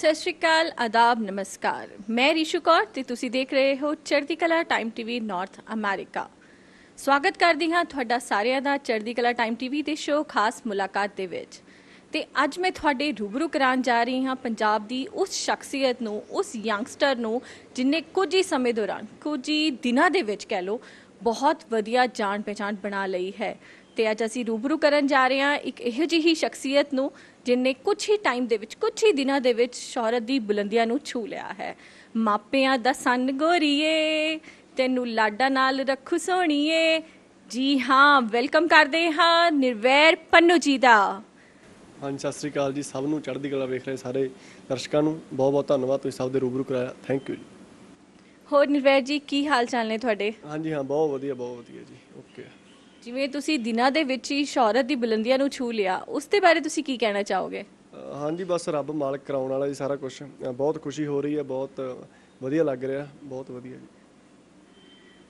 ਸਤਿ ਸ਼੍ਰੀ ਅਕਾਲ ਆਦਾਬ ਨਮਸਕਾਰ ਮੈਂ ਰਿਸ਼ੂ ਕੌਰ ਤੇ ਤੁਸੀਂ ਦੇਖ ਰਹੇ ਹੋ ਚੜ੍ਹਦੀ ਕਲਾ ਟਾਈਮ ਟੀਵੀ ਨਾਰਥ ਅਮਰੀਕਾ ਸਵਾਗਤ ਕਰਦੀ ਹਾਂ ਤੁਹਾਡਾ ਸਾਰਿਆਂ ਦਾ ਚੜ੍ਹਦੀ ਕਲਾ ਟਾਈਮ ਟੀਵੀ ਦੇ ਸ਼ੋਅ ਖਾਸ ਮੁਲਾਕਾਤ ਦੇ ਵਿੱਚ ਤੇ ਅੱਜ ਮੈਂ ਤੁਹਾਡੇ ਰੂਬਰੂ ਕਰਾਂ ਜਾ ਰਹੀ ਹਾਂ ਪੰਜਾਬ ਦੀ ਉਸ ਸ਼ਖਸੀਅਤ ਨੂੰ ਉਸ ਯੰਗਸਟਰ ਨੂੰ ਜਿਨੇ ਕੁਝ ਹੀ ਸਮੇਂ ਦੌਰਾਨ ਕੁਝ ਹੀ ਦਿਨਾਂ ਦੇ ਵਿੱਚ ਕਹਿ ਲੋ ਬਹੁਤ ਵਧੀਆ ਜਾਣ ਪਛਾਣ ਬਣਾ ਲਈ ਹੈ ਤੇ ਅੱਜ ਅਸੀਂ ਰੂਬਰੂ ਕਰਨ ਜਾ ਰਹੇ ਹਾਂ ਇੱਕ ਇਹੋ ਜਿਹੀ ਸ਼ਖਸੀਅਤ ਨੂੰ ਜਿਨਨੇ ਕੁਝ ਹੀ ਟਾਈਮ ਦੇ ਵਿੱਚ ਕੁਝ ਹੀ ਦਿਨਾਂ ਦੇ ਵਿੱਚ ਸ਼ੌਹਰਤ ਦੀ ਬੁਲੰਦੀਆਂ ਨੂੰ ਛੂ ਲਿਆ ਹੈ ਮਾਪਿਆਂ ਦਾ ਸੰਨ ਗੋਰੀਏ ਤੈਨੂੰ ਲਾਡਾ ਨਾਲ ਰੱਖ ਸੋਣੀਏ ਜੀ ਹਾਂ ਵੈਲਕਮ ਕਰਦੇ ਹਾਂ ਨਿਰਵੈਰ ਪੰਨੂ ਜੀ ਦਾ ਹਾਂਜੀ ਸਤਿ ਸ੍ਰੀ ਅਕਾਲ ਜੀ ਸਭ ਨੂੰ ਚੜ੍ਹਦੀ ਕਲਾ ਵੇਖ ਰਹੇ ਸਾਰੇ ਦਰਸ਼ਕਾਂ ਨੂੰ ਬਹੁਤ ਬਹੁਤ ਧੰਨਵਾਦ ਤੁਸੀਂ ਸਭ ਦੇ ਰੂਬਰੂ ਕਰਾਇਆ ਥੈਂਕ ਯੂ ਜੀ ਹੋਰ ਨਿਰਵੈਰ ਜੀ ਕੀ ਹਾਲ ਚਾਲ ਨੇ ਤੁਹਾਡੇ ਹਾਂਜੀ ਹਾਂ ਬਹੁਤ ਵਧੀਆ ਬਹੁਤ ਵਧੀਆ ਜੀ ਓਕੇ ਜਿਵੇਂ ਤੁਸੀਂ ਦਿਨਾਂ ਦੇ ਵਿੱਚ ਹੀ ਸ਼ੌਹਰਤ ਦੀ ਬੁਲੰਦੀਆਂ ਨੂੰ ਛੂ ਲਿਆ ਉਸ ਦੇ ਬਾਰੇ ਤੁਸੀਂ ਕੀ ਕਹਿਣਾ ਚਾਹੋਗੇ ਹਾਂਜੀ ਬਸ ਰੱਬ ਮਾਲਕ ਕਰਾਉਣ ਵਾਲਾ ਜੀ ਸਾਰਾ ਕੁਝ ਬਹੁਤ ਖੁਸ਼ੀ ਹੋ ਰਹੀ ਹੈ ਬਹੁਤ ਵਧੀਆ ਲੱਗ ਰਿਹਾ ਬਹੁਤ ਵਧੀਆ ਜੀ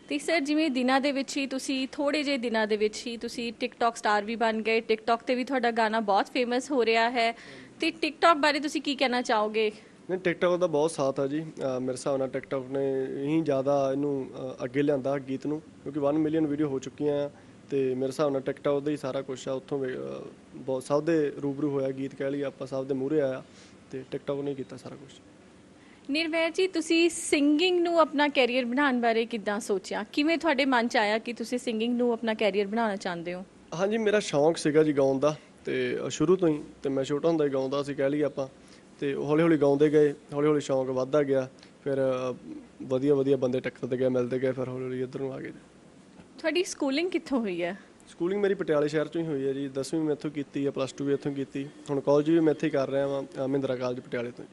ਤੇ ਸਰ ਜਿਵੇਂ ਦਿਨਾਂ ਦੇ ਵਿੱਚ ਹੀ ਤੁਸੀਂ ਥੋੜੇ ਜਿਹੇ ਦਿਨਾਂ ਦੇ ਵਿੱਚ ਹੀ ਤੁਸੀਂ ਟਿਕਟੌਕ ਸਟਾਰ ਵੀ ਬਣ ਗਏ ਟਿਕਟੌਕ ਤੇ ਵੀ ਤੁਹਾਡਾ ਗਾਣਾ ਬਹੁਤ ਫੇਮਸ ਹੋ ਰਿਹਾ ਹੈ ਤੇ ਟਿਕਟੌਕ ਬਾਰੇ ਤੁਸੀਂ ਕੀ ਕਹਿਣਾ ਚਾਹੋਗੇ ਨਹੀਂ ਟਿਕਟੌਕ ਦਾ ਬਹੁਤ ਸਾਥ ਹੈ ਜੀ ਮੇਰੇ ਹਿਸਾਬ ਨਾਲ ਟਿਕਟੌਕ ਨੇ ਹੀ ਜ਼ਿਆਦਾ ਇਹਨੂੰ ਅੱਗੇ ਲਿਆਂਦਾ ਗੀਤ ਨੂੰ ਕਿਉਂਕਿ 1 ਮਿਲੀਅਨ ਵੀਡੀਓ ਹੋ ਚੁੱਕੀਆਂ ਆ ਤੇ ਮੇਰੇ ਹਿਸਾਬ ਨਾਲ ਟਿਕਟਾ ਉਹਦਾ ਹੀ ਸਾਰਾ ਕੁਝ ਆ ਉੱਥੋਂ ਬਹੁਤ ਸਭ ਦੇ ਰੂਬਰੂ ਹੋਇਆ ਗੀਤ ਕਹਿ ਲਈ ਆਪਾਂ ਸਭ ਦੇ ਮੂਹਰੇ ਆਇਆ ਤੇ ਟਿਕਟਾ ਉਹਨੇ ਕੀਤਾ ਸਾਰਾ ਕੁਝ ਨਿਰਵੈ ਜੀ ਤੁਸੀਂ ਸਿੰਗਿੰਗ ਨੂੰ ਆਪਣਾ ਕੈਰੀਅਰ ਬਣਾਉਣ ਬਾਰੇ ਕਿਦਾਂ ਸੋਚਿਆ ਕਿਵੇਂ ਤੁਹਾਡੇ ਮਨ 'ਚ ਆਇਆ ਕਿ ਤੁਸੀਂ ਸਿੰਗਿੰਗ ਨੂੰ ਆਪਣਾ ਕੈਰੀਅਰ ਬਣਾਉਣਾ ਚਾਹੁੰਦੇ ਹੋ ਹਾਂਜੀ ਮੇਰਾ ਸ਼ੌਂਕ ਸੀਗਾ ਜੀ ਗਾਉਣ ਦਾ ਤੇ ਸ਼ੁਰੂ ਤੋਂ ਹੀ ਤੇ ਮੈਂ ਛੋਟਾ ਹੁੰਦਾ ਹੀ ਗਾਉਂਦਾ ਸੀ ਕਹਿ ਲਈ ਆਪਾਂ ਤੇ ਹੌਲੀ ਹੌਲੀ ਗਾਉਂਦੇ ਗਏ ਹੌਲੀ ਹੌਲੀ ਸ਼ੌਂਕ ਵੱਧਦਾ ਗਿਆ ਫਿਰ ਵਧੀਆ ਵਧੀਆ ਬੰਦੇ ਟੱਕਰਦੇ ਗਏ ਮਿਲਦੇ ਗਏ ਫਿਰ ਹੌਲੀ ਹੌਲੀ ਇੱਧਰ ਨੂੰ ਆ ਗਏ ਤੁਹਾਡੀ ਸਕੂਲਿੰਗ ਕਿੱਥੋਂ ਹੋਈ ਹੈ ਸਕੂਲਿੰਗ ਮੇਰੀ ਪਟਿਆਲੇ ਸ਼ਹਿਰ ਚੋਂ ਹੀ ਹੋਈ ਹੈ ਜੀ 10ਵੀਂ ਮੈਂ ਇੱਥੋਂ ਕੀਤੀ ਹੈ ਪਲੱਸ 2 ਵੀ ਇੱਥੋਂ ਕੀਤੀ ਹੁਣ ਕਾਲਜ ਵੀ ਮੈਂ ਇੱਥੇ ਕਰ ਰਿਹਾ ਹਾਂ ਮਹਿੰਦਰਾ ਕਾਲਜ ਪਟਿਆਲੇ ਤੋਂ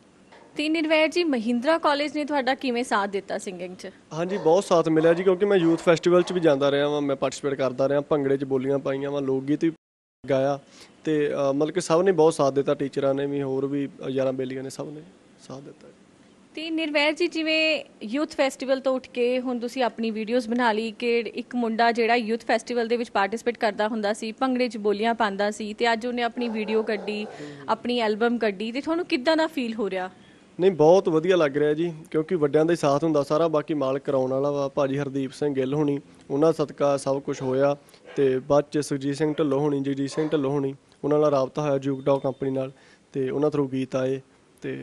ਤੀਨ ਨਿਰਵੈਰ ਜੀ ਮਹਿੰਦਰਾ ਕਾਲਜ ਨੇ ਤੁਹਾਡਾ ਕਿਵੇਂ ਸਾਥ ਦਿੱਤਾ ਸਿੰਗਿੰਗ 'ਚ ਹਾਂਜੀ ਬਹੁਤ ਸਾਥ ਮਿਲਿਆ ਜੀ ਕਿਉਂਕਿ ਮੈਂ ਯੂਥ ਫੈਸਟੀਵਲ 'ਚ ਵੀ ਜਾਂਦਾ ਰਿਹਾ ਹਾਂ ਮੈਂ ਪਾਰਟਿਸਿਪੇਟ ਕਰਦਾ ਰਿਹਾ ਭੰਗੜੇ 'ਚ ਬੋਲੀਆਂ ਪਾਈਆਂ ਵਾਂ ਲੋਕ ਗੀਤ ਵੀ ਗਾਇਆ ਤੇ ਮਤਲਬ ਕਿ ਸਭ ਨੇ ਬਹੁਤ ਸਾਥ ਦਿੱਤਾ ਟੀਚਰਾਂ ਨੇ ਵੀ ਹੋਰ ਵੀ ਯਾਰਾਂ ਬੇਲੀਆਂ ਨੇ ਸਭ ਨੇ ਸਾਥ ਦਿੱਤਾ ਤੇ ਨਿਰਵੈਰ ਜੀ ਜਿਵੇਂ ਯੂਥ ਫੈਸਟੀਵਲ ਤੋਂ ਉੱਠ ਕੇ ਹੁਣ ਤੁਸੀਂ ਆਪਣੀ ਵੀਡੀਓਜ਼ ਬਣਾ ਲਈ ਕਿ ਇੱਕ ਮੁੰਡਾ ਜਿਹੜਾ ਯੂਥ ਫੈਸਟੀਵਲ ਦੇ ਵਿੱਚ ਪਾਰਟਿਸਿਪੇਟ ਕਰਦਾ ਹੁੰਦਾ ਸੀ ਭੰਗੜੇ 'ਚ ਬੋਲੀਆਂ ਪਾਉਂਦਾ ਸੀ ਤੇ ਅੱਜ ਉਹਨੇ ਆਪਣੀ ਵੀਡੀਓ ਕੱਢੀ ਆਪਣੀ ਐਲਬਮ ਕੱਢੀ ਤੇ ਤੁਹਾਨੂੰ ਕਿੱਦਾਂ ਦਾ ਫੀਲ ਹੋ ਰਿਹਾ ਨਹੀਂ ਬਹੁਤ ਵਧੀਆ ਲੱਗ ਰਿਹਾ ਜੀ ਕਿਉਂਕਿ ਵੱਡਿਆਂ ਦਾ ਹੀ ਸਾਥ ਹੁੰਦਾ ਸਾਰਾ ਬਾਕੀ ਮਾਲਕ ਕਰਾਉਣ ਵਾਲਾ ਵਾ ਭਾਜੀ ਹਰਦੀਪ ਸਿੰਘ ਗਿੱਲ ਹੋਣੀ ਉਹਨਾਂ ਸਦਕਾ ਸਭ ਕੁਝ ਹੋਇਆ ਤੇ ਬਾਅਦ ਚ ਸੁਜੀਤ ਸਿੰਘ ਢੱਲੋ ਹੋਣੀ ਜੀ ਜੀ ਸਿੰਘ ਢੱਲੋ ਹੋਣੀ ਉਹਨਾਂ ਨਾਲ ਰਾਬਤਾ ਹੋਇਆ ਜੂਕਡੌ ਕੰਪਨੀ ਨਾਲ ਤੇ ਉਹਨਾਂ ਥਰੂ ਗੀਤ ਆਏ ਤੇ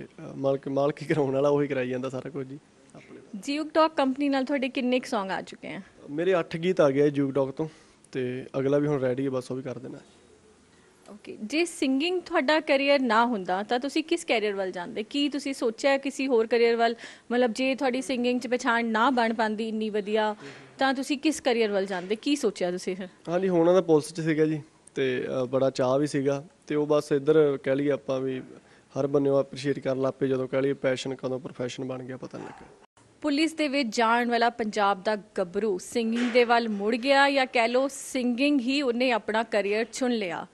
ਮਾਲਕ ਮਾਲਕ ਹੀ ਕਰਾਉਣ ਵਾਲਾ ਉਹੀ ਕਰਾਈ ਜਾਂਦਾ ਸਾਰਾ ਕੁਝ ਜੀ ਆਪਣੇ ਜਿਊਕ ਡੌਗ ਕੰਪਨੀ ਨਾਲ ਤੁਹਾਡੇ ਕਿੰਨੇ ਕ Song ਆ ਚੁੱਕੇ ਆ ਮੇਰੇ 8 ਗੀਤ ਆ ਗਏ ਜੂਗ ਡੌਗ ਤੋਂ ਤੇ ਅਗਲਾ ਵੀ ਹੁਣ ਰੈਡੀ ਹੈ ਬਸ ਉਹ ਵੀ ਕਰ ਦੇਣਾ ਓਕੇ ਜੇ ਸਿੰਗਿੰਗ ਤੁਹਾਡਾ ਕੈਰੀਅਰ ਨਾ ਹੁੰਦਾ ਤਾਂ ਤੁਸੀਂ ਕਿਸ ਕੈਰੀਅਰ ਵੱਲ ਜਾਂਦੇ ਕੀ ਤੁਸੀਂ ਸੋਚਿਆ ਕਿਸੇ ਹੋਰ ਕੈਰੀਅਰ ਵੱਲ ਮਤਲਬ ਜੇ ਤੁਹਾਡੀ ਸਿੰਗਿੰਗ 'ਚ ਪਛਾਣ ਨਾ ਬਣ ਪਾਂਦੀ ਇੰਨੀ ਵਧੀਆ ਤਾਂ ਤੁਸੀਂ ਕਿਸ ਕੈਰੀਅਰ ਵੱਲ ਜਾਂਦੇ ਕੀ ਸੋਚਿਆ ਤੁਸੀਂ ਫਿਰ ਹਾਂਜੀ ਹੁਣ ਉਹਨਾਂ ਦਾ ਪੁਲਿਸ 'ਚ ਸੀਗਾ ਜੀ ਤੇ ਬੜਾ ਚਾਹ ਵੀ ਸੀਗਾ ਤੇ ਉਹ ਬਸ ਇੱਧਰ ਕਹਿ ਲਈਏ ਆਪਾਂ ਵੀ ਹਰ ਬੰਨਿਓ ਅਪਰੀਸ਼ੀਏਟ ਕਰਨ ਲੱਪੇ ਜਦੋਂ ਕਹ ਲਈ ਪੈਸ਼ਨ ਕਦੋਂ ਪ੍ਰੋਫੈਸ਼ਨ ਬਣ ਗਿਆ ਪਤਾ ਨਹੀਂ ਲੱਗਾ ਪੁਲਿਸ ਦੇ ਵਿੱਚ ਜਾਣ ਵਾਲਾ ਪੰਜਾਬ ਦਾ ਗੱਭਰੂ ਸਿੰਗਿੰਗ ਦੇ ਵੱਲ ਮੁੜ ਗਿਆ ਜਾਂ ਕਹਿ ਲੋ ਸਿੰਗਿੰਗ ਹੀ ਉਹਨੇ ਆਪਣਾ ਕੈਰੀਅਰ ਚੁਣ ਲਿਆ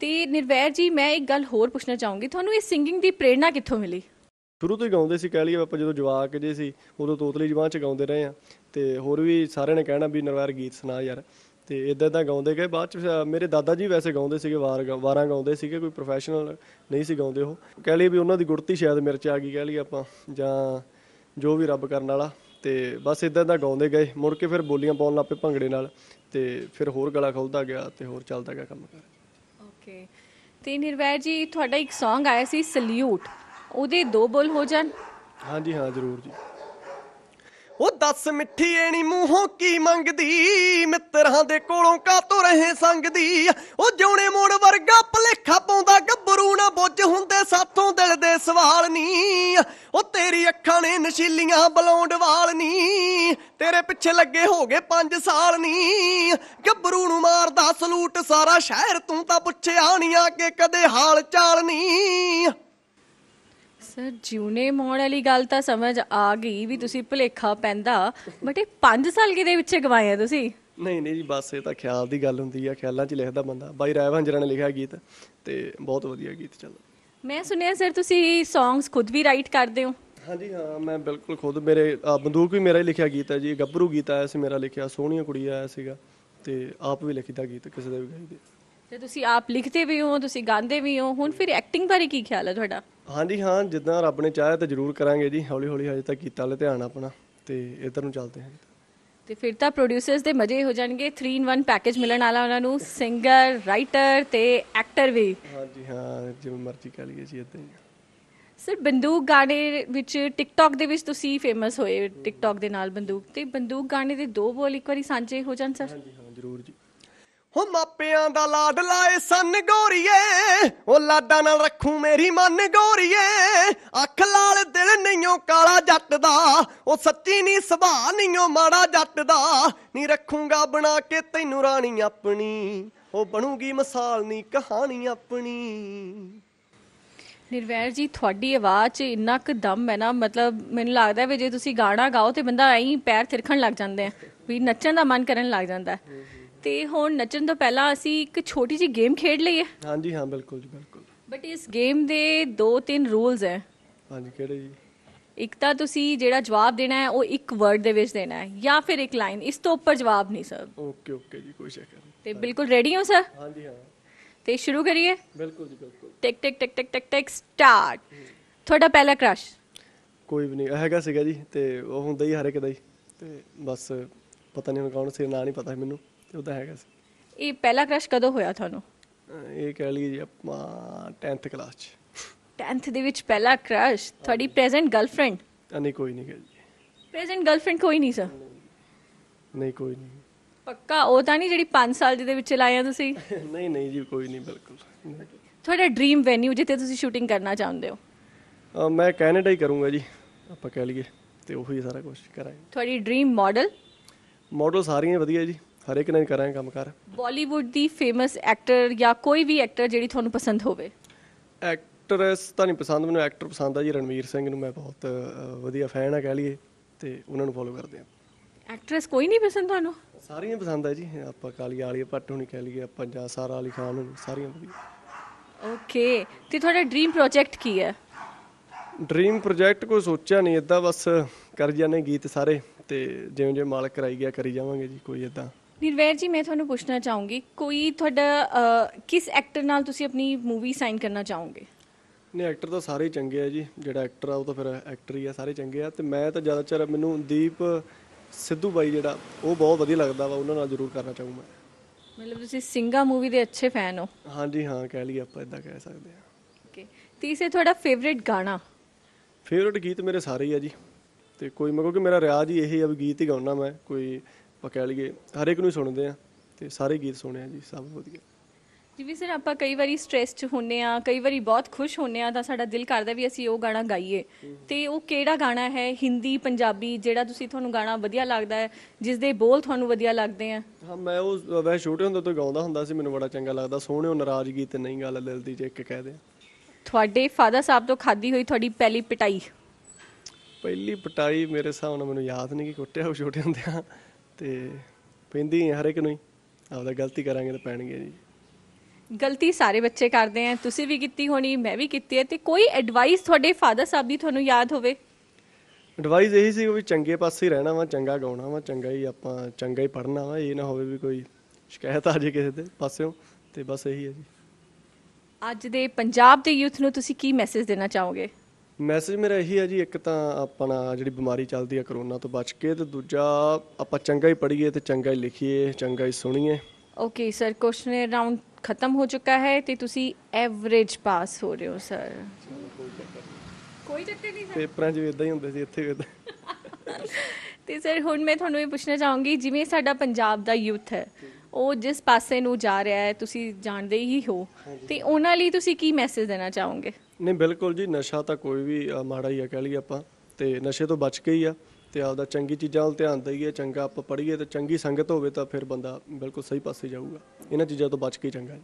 ਤੇ ਨਿਰਵੈਰ ਜੀ ਮੈਂ ਇੱਕ ਗੱਲ ਹੋਰ ਪੁੱਛਣਾ ਚਾਹੂੰਗੀ ਤੁਹਾਨੂੰ ਇਹ ਸਿੰਗਿੰਗ ਦੀ ਪ੍ਰੇਰਣਾ ਕਿੱਥੋਂ ਮਿਲੀ ਸ਼ੁਰੂ ਤੋਂ ਹੀ ਗਾਉਂਦੇ ਸੀ ਕਹਿ ਲਈ ਆਪਾਂ ਜਦੋਂ ਜਵਾਕ ਜੇ ਸੀ ਉਦੋਂ ਤੋਤਲੀ ਜਵਾਂ ਚ ਗਾਉਂਦੇ ਰਹੇ ਆ ਤੇ ਹੋਰ ਵੀ ਸਾਰਿਆਂ ਨੇ ਕਹਿਣਾ ਵੀ ਨਿਰਵੈਰ ਗੀਤ ਸੁਣਾ ਯਾਰ ਤੇ ਇਦਾਂ ਦਾ ਗਾਉਂਦੇ ਗਏ ਬਾਅਦ ਚ ਮੇਰੇ ਦਾਦਾ ਜੀ ਵੈਸੇ ਗਾਉਂਦੇ ਸੀਗੇ ਵਾਰ ਵਾਰਾਂ ਗਾਉਂਦੇ ਸੀਗੇ ਕੋਈ ਪ੍ਰੋਫੈਸ਼ਨਲ ਨਹੀਂ ਸੀ ਗਾਉਂਦੇ ਉਹ ਕਹਿ ਲਈ ਵੀ ਉਹਨਾਂ ਦੀ ਗੁੜਤੀ ਸ਼ਾਇਦ ਮੇਰੇ ਚ ਆ ਗਈ ਕਹਿ ਲਈ ਆਪਾਂ ਜਾਂ ਜੋ ਵੀ ਰੱਬ ਕਰਨ ਵਾਲਾ ਤੇ ਬਸ ਇਦਾਂ ਦਾ ਗਾਉਂਦੇ ਗਏ ਮੁੜ ਕੇ ਫਿਰ ਬੋਲੀਆਂ ਪਾਉਣ ਲੱਪੇ ਭੰਗੜੇ ਨਾਲ ਤੇ ਫਿਰ ਹੋਰ ਗਲਾ ਖੁੱਲਦਾ ਗਿਆ ਤੇ ਹੋਰ ਚੱਲਦਾ ਗਿਆ ਕੰਮ ਕਰ ਓਕੇ ਤੇ ਨਿਰਵੈ ਜੀ ਤੁਹਾਡਾ ਇੱਕ Song ਆਇਆ ਸੀ ਸਲੂਟ ਉਹਦੇ ਦੋ ਬੋਲ ਹੋ ਜਾਣ ਹਾਂਜੀ ਹਾਂ ਜ਼ਰੂਰ ਜੀ ਉਹ ਦੱਸ ਮਿੱਠੀ ਐਣੀ ਮੂੰਹੋਂ ਕੀ ਮੰਗਦੀ ਮਿੱਤਰਾਂ ਦੇ ਕੋਲੋਂ ਕਾਤੋਂ ਰਹੇ ਸੰਗਦੀ ਉਹ ਜਿਉਣੇ ਮੋੜ ਵਰਗਾ ਭਲੇਖਾ ਪਾਉਂਦਾ ਗੱਭਰੂ ਨਾ ਬੁੱਝ ਹੁੰਦੇ ਸਾਥੋਂ ਦਿਲ ਦੇ ਸਵਾਲ ਨਹੀਂ ਉਹ ਤੇਰੀ ਅੱਖਾਂ ਨੇ ਨਸ਼ੀਲੀਆਂ ਬਲੌਂਡ ਵਾਲ ਨਹੀਂ ਤੇਰੇ ਪਿੱਛੇ ਲੱਗੇ ਹੋਗੇ 5 ਸਾਲ ਨਹੀਂ ਗੱਭਰੂ ਨੂੰ ਮਾਰਦਾ ਸਲੂਟ ਸਾਰਾ ਸ਼ਹਿਰ ਤੂੰ ਤਾਂ ਪੁੱਛਿਆ ਨਹੀਂ ਆ ਕੇ ਕਦੇ ਹਾਲ ਚਾਲ ਨਹੀਂ ਸਰ ਜਿਉਨੇ ਮੋੜ ਵਾਲੀ ਗੱਲ ਤਾਂ ਸਮਝ ਆ ਗਈ ਵੀ ਤੁਸੀਂ ਭਲੇਖਾ ਪੈਂਦਾ ਬਟ ਇਹ 5 ਸਾਲ ਕਿਹਦੇ ਵਿੱਚ ਗਵਾਏ ਆ ਤੁਸੀਂ ਨਹੀਂ ਨਹੀਂ ਜੀ ਬਸ ਇਹ ਤਾਂ ਖਿਆਲ ਦੀ ਗੱਲ ਹੁੰਦੀ ਆ ਖਿਆਲਾਂ 'ਚ ਲਿਖਦਾ ਬੰਦਾ ਬਾਈ ਰਾਏ ਵਾਂਜਰਾ ਨੇ ਲਿਖਿਆ ਗੀਤ ਤੇ ਬਹੁਤ ਵਧੀਆ ਗੀਤ ਚੱਲ ਮੈਂ ਸੁਣਿਆ ਸਰ ਤੁਸੀਂ ਸੌਂਗਸ ਖੁਦ ਵੀ ਰਾਈਟ ਕਰਦੇ ਹੋ ਹਾਂਜੀ ਹਾਂ ਮੈਂ ਬਿਲਕੁਲ ਖੁਦ ਮੇਰੇ ਅ, ਬੰਦੂਕ ਵੀ ਮੇਰਾ ਹੀ ਲਿਖਿਆ ਗੀਤ ਹੈ ਜੀ ਗੱਭਰੂ ਗੀਤ ਆਇਆ ਸੀ ਮੇਰਾ ਲਿਖਿਆ ਸੋਹਣੀਆਂ ਕੁੜੀ ਆਇਆ ਸੀਗਾ ਤੇ ਆਪ ਵੀ ਲਿਖੀਦਾ ਗੀਤ ਕਿਸੇ ਦੇ ਵੀ ਗਾਈਦੇ ਤੇ ਤੁਸੀਂ ਆਪ ਲਿਖਦੇ ਵੀ ਹੋ ਤੁਸੀਂ ਗਾਉਂਦੇ ਵੀ ਹੋ ਹੁਣ ਫਿਰ ਐਕਟਿੰਗ ਬਾਰੇ ਕੀ ਖਿਆਲ ਹੈ ਤੁਹਾਡਾ ਹਾਂਜੀ ਹਾਂ ਜਿੱਦਾਂ ਰੱਬ ਨੇ ਚਾਹਿਆ ਤਾਂ ਜ਼ਰੂਰ ਕਰਾਂਗੇ ਜੀ ਹੌਲੀ ਹੌਲੀ ਹਜੇ ਤਾਂ ਕੀਤਾ ਲੈ ਧਿਆਨ ਆਪਣਾ ਤੇ ਇਧਰ ਨੂੰ ਚੱਲਦੇ ਹਾਂ ਤੇ ਫਿਰ ਤਾਂ ਪ੍ਰੋਡਿਊਸਰਸ ਦੇ ਮਜ਼ੇ ਹੋ ਜਾਣਗੇ 3 ਇਨ 1 ਪੈਕੇਜ ਮਿਲਣ ਵਾਲਾ ਉਹਨਾਂ ਨੂੰ ਸਿੰਗਰ ਰਾਈਟਰ ਤੇ ਐਕਟਰ ਵੀ ਹਾਂਜੀ ਹਾਂ ਜਿਵੇਂ ਮਰਜ਼ੀ ਕਹ ਲਈਏ ਜੀ ਇਦਾਂ ਹੀ ਸਰ ਬੰਦੂਕ ਗਾਣੇ ਵਿੱਚ ਟਿਕਟੌਕ ਦੇ ਵਿੱਚ ਤੁਸੀਂ ਫੇਮਸ ਹੋਏ ਟਿਕਟੌਕ ਦੇ ਨਾਲ ਬੰਦੂਕ ਤੇ ਬੰਦੂਕ ਗਾਣੇ ਦੇ ਦੋ ਬੋਲ ਇੱਕ ਵਾਰੀ ਸਾਂਝੇ ਹੋ ਜਾਣ ਸਰ ਹਾਂਜੀ ਹਾਂ ਜ਼ਰੂਰ ਜੀ ਹੋ ਮਾਪਿਆਂ ਦਾ ਲਾਡ ਲਾਏ ਸਨ ਗੋਰੀਏ ਉਹ ਲਾਡਾਂ ਨਾਲ ਰੱਖੂ ਮੇਰੀ ਮਨ ਗੋਰੀਏ ਅੱਖ ਲਾਲ ਦਿਲ ਨਹੀਂਓ ਕਾਲਾ ਜੱਟ ਦਾ ਉਹ ਸੱਚੀ ਨਹੀਂ ਸੁਭਾ ਨਹੀਂਓ ਮਾੜਾ ਜੱਟ ਦਾ ਨਹੀਂ ਰੱਖੂਗਾ ਬਣਾ ਕੇ ਤੈਨੂੰ ਰਾਣੀ ਆਪਣੀ ਉਹ ਬਣੂਗੀ ਮਿਸਾਲ ਨਹੀਂ ਕਹਾਣੀ ਆਪਣੀ ਨਿਰਵੈਰ ਜੀ ਤੁਹਾਡੀ ਆਵਾਜ਼ 'ਚ ਇੰਨਾ ਕੁ ਦਮ ਹੈ ਨਾ ਮਤਲਬ ਮੈਨੂੰ ਲੱਗਦਾ ਵੀ ਜੇ ਤੁਸੀਂ ਗਾਣਾ ਗਾਓ ਤੇ ਬੰਦਾ ਐਂ ਪੈਰ ਥਿਰਕਣ ਲੱਗ ਜਾਂਦੇ ਆ ਵੀ ਨੱਚਣ ਦਾ ਮਨ ਕਰਨ ਲੱਗ ਜਾਂਦਾ ਹੈ ਤੇ ਹੁਣ ਨੱਚਣ ਤੋਂ ਪਹਿਲਾਂ ਅਸੀਂ ਇੱਕ ਛੋਟੀ ਜਿਹੀ ਗੇਮ ਖੇਡ ਲਈਏ ਹਾਂਜੀ ਹਾਂ ਬਿਲਕੁਲ ਜੀ ਬਿਲਕੁਲ ਬਟ ਇਸ ਗੇਮ ਦੇ ਦੋ ਤਿੰਨ ਰੂਲਸ ਹੈ ਹਾਂਜੀ ਕਿਹੜੇ ਜੀ ਇੱਕ ਤਾਂ ਤੁਸੀਂ ਜਿਹੜਾ ਜਵਾਬ ਦੇਣਾ ਹੈ ਉਹ ਇੱਕ ਵਰਡ ਦੇ ਵਿੱਚ ਦੇਣਾ ਹੈ ਜਾਂ ਫਿਰ ਇੱਕ ਲਾਈਨ ਇਸ ਤੋਂ ਉੱਪਰ ਜਵਾਬ ਨਹੀਂ ਸਰ ਓਕੇ ਓਕੇ ਜੀ ਕੋਈ ਸ਼ੱਕ ਨਹੀਂ ਤੇ ਬਿਲਕੁਲ ਰੈਡੀ ਹੋ ਸਰ ਹਾਂਜੀ ਹਾਂ ਤੇ ਸ਼ੁਰੂ ਕਰੀਏ ਬਿਲਕੁਲ ਜੀ ਬਿਲਕੁਲ ਟਿਕ ਟਿਕ ਟਿਕ ਟਿਕ ਟਿਕ ਟਿਕ ਸਟਾਰਟ ਤੁਹਾਡਾ ਪਹਿਲਾ ਕ੍ਰਸ਼ ਕੋਈ ਵੀ ਨਹੀਂ ਹੈਗਾ ਸੀਗਾ ਜੀ ਤੇ ਉਹ ਹੁੰਦਾ ਹੀ ਹਰ ਇੱਕ ਦਾ ਹੀ ਤੇ ਬਸ ਪਤਾ ਨਹੀਂ ਹੁਣ ਕੌਣ ਸੀ ਨਾਂ ਨਹੀਂ ਪਤਾ ਮੈਨੂੰ ਤੇ ਉਹਦਾ ਹੈਗਾ ਸੀ ਇਹ ਪਹਿਲਾ ਕ੍ਰਸ਼ ਕਦੋਂ ਹੋਇਆ ਤੁਹਾਨੂੰ ਇਹ ਕਹਿ ਲਈਏ ਜੀ ਆਪਾਂ 10th ਕਲਾਸ ਚ 10th ਦੇ ਵਿੱਚ ਪਹਿਲਾ ਕ੍ਰਸ਼ ਤੁਹਾਡੀ ਪ੍ਰੈਜ਼ੈਂਟ ਗਰਲਫ੍ਰੈਂਡ ਨਹੀਂ ਕੋਈ ਨਹੀਂ ਗਾ ਜੀ ਪ੍ਰੈਜ਼ੈਂਟ ਗਰਲਫ੍ਰੈਂਡ ਕੋਈ ਨਹੀਂ ਸਰ ਨਹੀਂ ਕੋਈ ਨਹੀਂ ਪੱਕਾ ਉਹ ਤਾਂ ਨਹੀਂ ਜਿਹੜੀ 5 ਸਾਲ ਦੇ ਵਿੱਚ ਲਾਇਆ ਤੁਸੀਂ ਨਹੀਂ ਨਹੀਂ ਜੀ ਕੋਈ ਨਹੀਂ ਬਿਲਕੁਲ ਤੁਹਾਡਾ ਡ੍ਰੀਮ ਵੈਨਿਊ ਜਿੱਥੇ ਤੁਸੀਂ ਸ਼ੂਟਿੰਗ ਕਰਨਾ ਚਾਹੁੰਦੇ ਹੋ ਮੈਂ ਕੈਨੇਡਾ ਹੀ ਕਰੂੰਗਾ ਜੀ ਆਪਾਂ ਕਹਿ ਲਈਏ ਤੇ ਉਹੀ ਸਾਰਾ ਕੁਝ ਕਰਾਂਗੇ ਤੁਹਾਡੀ ਡ੍ਰੀਮ ਮਾਡਲ ਮਾਡਲ ਸਾਰੀਆਂ ਵਧੀਆ ਜੀ ਹਰ ਇੱਕ ਨੇ ਕਰਾਂ ਕੰਮ ਕਰ ਬਾਲੀਵੁੱਡ ਦੀ ਫੇਮਸ ਐਕਟਰ ਜਾਂ ਕੋਈ ਵੀ ਐਕਟਰ ਜਿਹੜੀ ਤੁਹਾਨੂੰ ਪਸੰਦ ਹੋਵੇ ਐਕਟਰੈਸ ਤਾਂ ਨਹੀਂ ਪਸੰਦ ਮੈਨੂੰ ਐਕਟਰ ਪਸੰਦ ਆ ਜੀ ਰਣਵੀਰ ਸਿੰਘ ਨੂੰ ਮੈਂ ਬਹੁਤ ਵਧੀਆ ਫੈਨ ਆ ਕਹਿ ਲਈਏ ਤੇ ਉਹਨਾਂ ਨੂੰ ਫੋਲੋ ਕਰਦੇ ਆ ਐਕਟਰੈਸ ਕੋਈ ਨਹੀਂ ਪਸੰਦ ਤੁਹਾਨੂੰ ਸਾਰੀਆਂ ਪਸੰਦ ਆ ਜੀ ਆਪਾਂ ਕਾਲੀ ਵਾਲੀ ਪੱਟ ਹੁਣੀ ਕਹਿ ਲਈਏ ਆਪਾਂ ਜਾਂ ਸਾਰਾ ਅਲੀ ਖਾਨ ਨੂੰ ਸਾਰੀਆਂ ਵਧੀਆ ਓਕੇ ਤੇ ਤੁਹਾਡਾ ਡ੍ਰੀਮ ਪ੍ਰੋਜੈਕਟ ਕੀ ਹੈ ਡ੍ਰੀਮ ਪ੍ਰੋਜੈਕਟ ਕੋਈ ਸੋਚਿਆ ਨਹੀਂ ਇਦਾਂ ਬਸ ਕਰ ਜਾਂਦੇ ਗੀਤ ਸਾਰੇ ਤੇ ਜਿਵੇਂ ਜਿਵੇਂ ਮਾਲਕ ਕਰਾਈ ਗਿਆ ਕਰੀ ਜਾਵਾਂਗੇ ਜੀ ਕੋਈ ਇਦਾਂ ਨਿਰਵੈਰ ਜੀ ਮੈਂ ਤੁਹਾਨੂੰ ਪੁੱਛਣਾ ਚਾਹੂੰਗੀ ਕੋਈ ਤੁਹਾਡਾ ਕਿਸ ਐਕਟਰ ਨਾਲ ਤੁਸੀਂ ਆਪਣੀ ਮੂਵੀ ਸਾਈਨ ਕਰਨਾ ਚਾਹੋਗੇ ਨੇ ਐਕਟਰ ਤਾਂ ਸਾਰੇ ਚੰਗੇ ਆ ਜੀ ਜਿਹੜਾ ਐਕਟਰ ਆ ਉਹ ਤਾਂ ਫਿਰ ਐਕਟਰ ਹੀ ਆ ਸਾਰੇ ਚੰਗੇ ਆ ਤੇ ਮੈਂ ਤਾਂ ਜ਼ਿਆਦਾ ਚਿਰ ਮੈਨੂੰ ਦੀਪ ਸਿੱਧੂ ਬਾਈ ਜਿਹੜਾ ਉਹ ਬਹੁਤ ਵਧੀਆ ਲੱਗਦਾ ਵਾ ਉਹਨਾਂ ਨਾਲ ਜ਼ਰੂਰ ਕਰਨਾ ਚਾਹੂੰਗਾ ਮਤਲਬ ਤੁਸੀਂ ਸਿੰਘਾ ਮੂਵੀ ਦੇ ਅੱਛੇ ਫੈਨ ਹੋ ਹਾਂਜੀ ਹਾਂ ਕਹਿ ਲਈ ਆਪਾਂ ਇਦਾਂ ਕਹਿ ਸਕਦੇ ਆ ਓਕੇ ਤੀਸੇ ਤੁਹਾਡਾ ਫੇਵਰਿਟ ਗਾਣਾ ਫੇਵਰਿਟ ਗੀਤ ਮੇਰੇ ਸਾਰੇ ਹੀ ਆ ਜੀ ਤੇ ਕੋਈ ਮੈਂ ਕਿਉਂਕਿ ਮੇਰਾ ਰਿਆਜ਼ ਹੀ ਇਹ ਆ ਵੀ ਗੀਤ ਹੀ ਗਾਉਣਾ ਮੈਂ ਕੋਈ ਆਪਾਂ ਕਹਿ ਲਈਏ ਹਰ ਇੱਕ ਨੂੰ ਸੁਣਦੇ ਆ ਤੇ ਸਾਰੇ ਗੀਤ ਸੁਣਿਆ ਜੀ ਸਭ ਵਧੀਆ ਜਿਵੇਂ ਸਰ ਆਪਾਂ ਕਈ ਵਾਰੀ ਸਟ੍ਰੈਸ 'ਚ ਹੁੰਨੇ ਆ ਕਈ ਵਾਰੀ ਬਹੁਤ ਖੁਸ਼ ਹੁੰਨੇ ਆ ਤਾਂ ਸਾਡਾ ਦਿਲ ਕਰਦਾ ਵੀ ਅਸੀਂ ਉਹ ਗਾਣਾ ਗਾਈਏ ਤੇ ਉਹ ਕਿਹੜਾ ਗਾਣਾ ਹੈ ਹਿੰਦੀ ਪੰਜਾਬੀ ਜਿਹੜਾ ਤੁਸੀਂ ਤੁਹਾਨੂੰ ਗਾਣਾ ਵਧੀਆ ਲੱਗਦਾ ਹੈ ਜਿਸ ਦੇ ਬੋਲ ਤੁਹਾਨੂੰ ਵਧੀਆ ਲੱਗਦੇ ਆ ਹਾਂ ਮੈਂ ਉਹ ਵੈ ਛੋਟੇ ਹੁੰਦੇ ਤੋਂ ਗਾਉਂਦਾ ਹੁੰਦਾ ਸੀ ਮੈਨੂੰ ਬੜਾ ਚੰਗਾ ਲੱਗਦਾ ਸੋਹਣੇ ਨਾਰਾਜ਼ਗੀ ਤੇ ਨਹੀਂ ਗੱਲ ਦਿਲ ਦੀ ਜੇ ਇੱਕ ਕਹਿ ਦੇ ਤੁਹਾਡੇ ਫਾਦਰ ਸਾਹਿਬ ਤੋਂ ਖਾਦੀ ਹੋਈ ਤੁਹਾਡੀ ਪਹਿਲੀ ਪਟਾਈ ਪਹਿਲੀ ਪਟਾਈ ਮੇਰੇ ਸਾਹਮਣੇ ਮੈਨੂੰ ਯਾਦ ਨਹੀਂ ਕਿ ਕੁੱਟਿਆ ਉਹ ਛੋਟੇ ਹੁੰਦੇ ਆ ਤੇ ਪੈਂਦੀ ਹਰ ਇੱਕ ਨੂੰ ਹੀ ਆਪਦਾ ਗਲਤੀ ਕਰਾਂਗੇ ਤਾਂ ਪੈਣਗੇ ਜੀ ਗਲਤੀ ਸਾਰੇ ਬੱਚੇ ਕਰਦੇ ਆ ਤੁਸੀਂ ਵੀ ਕੀਤੀ ਹੋਣੀ ਮੈਂ ਵੀ ਕੀਤੀ ਹੈ ਤੇ ਕੋਈ ਐਡਵਾਈਸ ਤੁਹਾਡੇ ਫਾਦਰ ਸਾਹਿਬ ਦੀ ਤੁਹਾਨੂੰ ਯਾਦ ਹੋਵੇ ਐਡਵਾਈਸ ਇਹੀ ਸੀ ਵੀ ਚੰਗੇ ਪਾਸੇ ਹੀ ਰਹਿਣਾ ਵਾ ਚੰਗਾ ਗਾਉਣਾ ਵਾ ਚੰਗਾ ਹੀ ਆਪਾਂ ਚੰਗਾ ਹੀ ਪੜ੍ਹਨਾ ਵਾ ਇਹ ਨਾ ਹੋਵੇ ਵੀ ਕੋਈ ਸ਼ਿਕਾਇਤ ਆ ਜੇ ਕਿਸੇ ਦੇ ਪਾਸਿਓਂ ਤੇ ਬਸ ਇਹੀ ਹੈ ਜੀ ਅੱਜ ਦੇ ਪੰਜਾਬ ਦੇ ਯੂਥ ਨੂੰ ਤੁਸੀਂ ਕੀ ਮੈਸੇਜ ਦੇਣਾ ਚਾਹੋਗੇ ਮੈਸੇਜ ਮੇਰਾ ਇਹੀ ਹੈ ਜੀ ਇੱਕ ਤਾਂ ਆਪਣਾ ਜਿਹੜੀ ਬਿਮਾਰੀ ਚੱਲਦੀ ਹੈ ਕਰੋਨਾ ਤੋਂ ਬਚ ਕੇ ਤੇ ਦੂਜਾ ਆਪਾਂ ਚੰਗਾ ਹੀ ਪੜ੍ਹੀਏ ਤੇ ਚੰਗਾ ਹੀ ਲਿਖੀਏ ਚੰਗਾ ਹੀ ਸੁਣੀਏ ਓਕੇ ਸਰ ਕੁਐਸਚਨ ਰਾਉਂਡ ਖਤਮ ਹੋ ਚੁੱਕਾ ਹੈ ਤੇ ਤੁਸੀਂ ਐਵਰੇਜ ਪਾਸ ਹੋ ਰਹੇ ਹੋ ਸਰ ਕੋਈ ਚੱਕਰ ਨਹੀਂ ਸਰ ਪੇਪਰਾਂ 'ਚ ਵੀ ਇਦਾਂ ਹੀ ਹੁੰਦੇ ਸੀ ਇੱਥੇ ਵੀ ਤੇ ਸਰ ਹੁਣ ਮੈਂ ਤੁਹਾਨੂੰ ਇਹ ਪੁੱਛਣਾ ਚਾਹੂੰਗੀ ਜਿਵੇਂ ਸਾਡਾ ਪੰਜਾਬ ਦਾ ਯੂਥ ਹੈ ਉਹ ਜਿਸ ਪਾਸੇ ਨੂੰ ਜਾ ਰਿਹਾ ਹੈ ਤੁਸੀਂ ਜਾਣਦੇ ਹੀ ਹੋ ਤੇ ਉਹਨਾਂ ਲਈ ਤੁਸੀਂ ਕੀ ਮੈਸੇਜ ਦੇਣਾ ਚਾਹੋਗੇ ਨਹੀਂ ਬਿਲਕੁਲ ਜੀ ਨਸ਼ਾ ਤਾਂ ਕੋਈ ਵੀ ਮਾੜਾ ਹੀ ਆ ਕਹਿ ਲਈ ਆਪਾਂ ਤੇ ਨਸ਼ੇ ਤੋਂ ਬਚ ਕੇ ਹੀ ਆ ਤੇ ਆਪਦਾ ਚੰਗੀ ਚੀਜ਼ਾਂ ਵੱਲ ਧਿਆਨ ਦਈਏ ਚੰਗਾ ਆਪਾਂ ਪੜ੍ਹੀਏ ਤੇ ਚੰਗੀ ਸੰਗਤ ਹੋਵੇ ਤਾਂ ਫਿਰ ਬੰਦਾ ਬਿਲਕੁਲ ਸਹੀ ਪਾਸੇ ਜਾਊਗਾ ਇਹਨਾਂ ਚੀਜ਼ਾਂ ਤੋਂ ਬਚ ਕੇ ਚੰਗਾ ਹੈ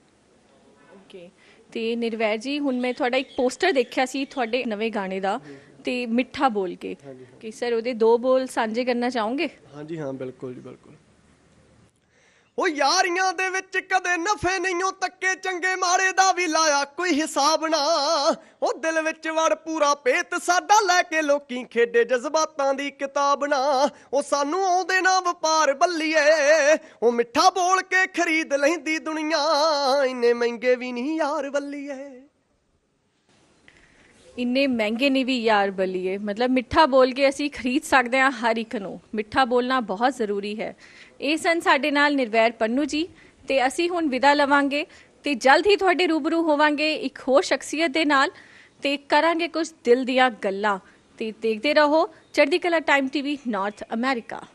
ਓਕੇ ਤੇ ਨਿਰਵੈਰ ਜੀ ਹੁਣ ਮੈਂ ਤੁਹਾਡਾ ਇੱਕ ਪੋਸਟਰ ਦੇਖਿਆ ਸੀ ਤੁਹਾਡੇ ਨਵੇਂ ਗਾਣੇ ਦਾ ਤੇ ਮਿੱਠਾ ਬੋਲ ਕੇ ਕਿ ਸਰ ਉਹਦੇ ਦੋ ਬੋਲ ਸਾਂਝੇ ਕਰਨਾ ਚਾਹੋਗੇ ਹਾਂਜੀ ਹਾਂ ਬਿਲਕੁਲ ਜੀ ਬਿਲਕੁਲ ਉਹ ਯਾਰੀਆਂ ਦੇ ਵਿੱਚ ਕਦੇ ਨਫੇ ਨਹੀਂ ਓ ਤੱਕੇ ਚੰਗੇ ਮਾਰੇ ਦਾ ਵੀ ਲਾਇਆ ਕੋਈ ਹਿਸਾਬ ਨਾ ਉਹ ਦਿਲ ਵਿੱਚ ਵੜ ਪੂਰਾ ਪੇਤ ਸਾਡਾ ਲੈ ਕੇ ਲੋਕੀ ਖੇਡੇ ਜਜ਼ਬਾਤਾਂ ਦੀ ਕਿਤਾਬ ਨਾ ਉਹ ਸਾਨੂੰ ਆਉਂਦੇ ਨਾ ਵਪਾਰ ਬੱਲੀਏ ਉਹ ਮਿੱਠਾ ਬੋਲ ਕੇ ਖਰੀਦ ਲੈਂਦੀ ਦੁਨੀਆ ਇੰਨੇ ਮਹਿੰਗੇ ਵੀ ਨਹੀਂ ਯਾਰ ਬੱਲੀਏ ਇੰਨੇ ਮਹਿੰਗੇ ਨਹੀਂ ਵੀ ਯਾਰ ਬੱਲੀਏ ਮਤਲਬ ਮਿੱਠਾ ਬੋਲ ਕੇ ਅਸੀਂ ਖਰੀਦ ਸਕਦੇ ਹਾਂ ਹਰ ਇੱਕ ਨੂੰ ਮਿੱਠਾ ਬੋਲਣਾ ਬਹੁਤ ਜ਼ਰੂਰੀ ਹੈ ਇਹ ਸਨ ਸਾਡੇ ਨਾਲ ਨਿਰਵੈਰ ਪੰਨੂ ਜੀ ਤੇ ਅਸੀਂ ਹੁਣ ਵਿਦਾ ਲਵਾਂਗੇ ਤੇ ਜਲਦ ਹੀ ਤੁਹਾਡੇ ਰੂਬਰੂ ਹੋਵਾਂਗੇ ਇੱਕ ਹੋਰ ਸ਼ਖਸੀਅਤ ਦੇ ਨਾਲ ਤੇ ਕਰਾਂਗੇ ਕੁਝ ਦਿਲ ਦੀਆਂ ਗੱਲਾਂ ਤੇ ਦੇਖਦੇ ਰਹੋ ਚੜ੍ਹਦੀ ਕਲਾ ਟਾਈਮ ਟੀਵੀ ਨਾਰਥ ਅਮਰੀਕਾ